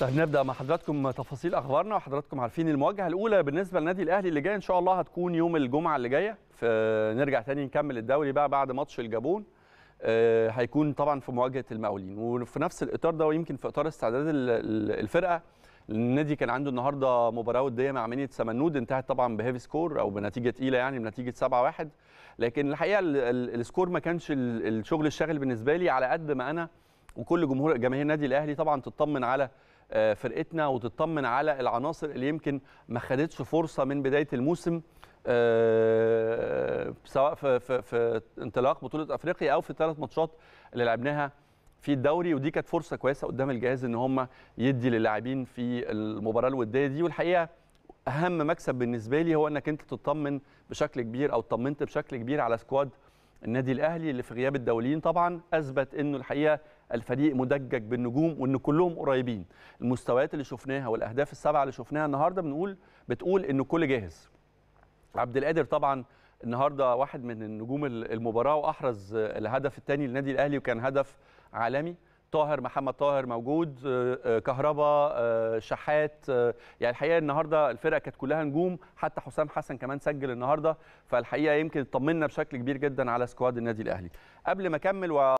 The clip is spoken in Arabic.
طيب نبدا مع حضراتكم تفاصيل اخبارنا وحضراتكم عارفين المواجهه الاولى بالنسبه للنادي الاهلي اللي جاي ان شاء الله هتكون يوم الجمعه اللي جايه فنرجع تاني نكمل الدوري بقى بعد ماتش الجابون آه، هيكون طبعا في مواجهه المقاولين وفي نفس الاطار ده ويمكن في اطار استعداد الفرقه النادي كان عنده النهارده مباراه وديه مع منيه سمنود انتهت طبعا بهيفي سكور او بنتيجه تقيله يعني بنتيجه 7-1 لكن الحقيقه السكور ما كانش الشغل الشاغل بالنسبه لي على قد ما انا وكل جمهور جماهير النادي الاهلي طبعا تطمن على آه، فرقتنا وتطمن على العناصر اللي يمكن ما خدتش فرصه من بدايه الموسم آه، سواء في, في, في انطلاق بطوله افريقيا او في الثلاث ماتشات اللي لعبناها في الدوري ودي كانت فرصه كويسه قدام الجهاز ان هم يدي للاعبين في المباراه الوديه دي والحقيقه اهم مكسب بالنسبه لي هو انك انت تطمن بشكل كبير او اطمنت بشكل كبير على سكواد النادي الاهلي اللي في غياب الدوليين طبعا اثبت انه الحقيقه الفريق مدجج بالنجوم وان كلهم قريبين المستويات اللي شفناها والاهداف السبعه اللي شفناها النهارده بنقول بتقول ان كل جاهز عبد القادر طبعا النهارده واحد من النجوم المباراه واحرز الهدف الثاني للنادي الاهلي وكان هدف عالمي طاهر محمد طاهر موجود آه، آه، كهربا آه، شحات يعني الحقيقه النهارده الفرقه كانت كلها نجوم حتى حسام حسن كمان سجل النهارده فالحقيقه يمكن اطمنا بشكل كبير جدا على سكواد النادي الاهلي قبل ما اكمل و...